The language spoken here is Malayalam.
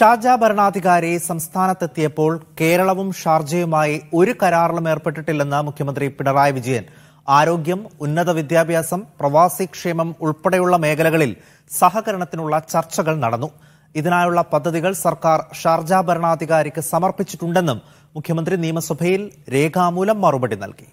ഷാർജ ഭരണാധികാരി സംസ്ഥാനത്തെത്തിയപ്പോൾ കേരളവും ഷാർജയുമായി ഒരു കരാറിലും ഏർപ്പെട്ടിട്ടില്ലെന്ന് മുഖ്യമന്ത്രി പിണറായി വിജയൻ ആരോഗ്യം ഉന്നത വിദ്യാഭ്യാസം പ്രവാസി ക്ഷേമം ഉൾപ്പെടെയുള്ള മേഖലകളിൽ സഹകരണത്തിനുള്ള ചർച്ചകൾ നടന്നു ഇതിനായുള്ള പദ്ധതികൾ സർക്കാർ ഷാർജ ഭരണാധികാരിക്ക് സമർപ്പിച്ചിട്ടുണ്ടെന്നും മുഖ്യമന്ത്രി നിയമസഭയിൽ രേഖാമൂലം മറുപടി നൽകി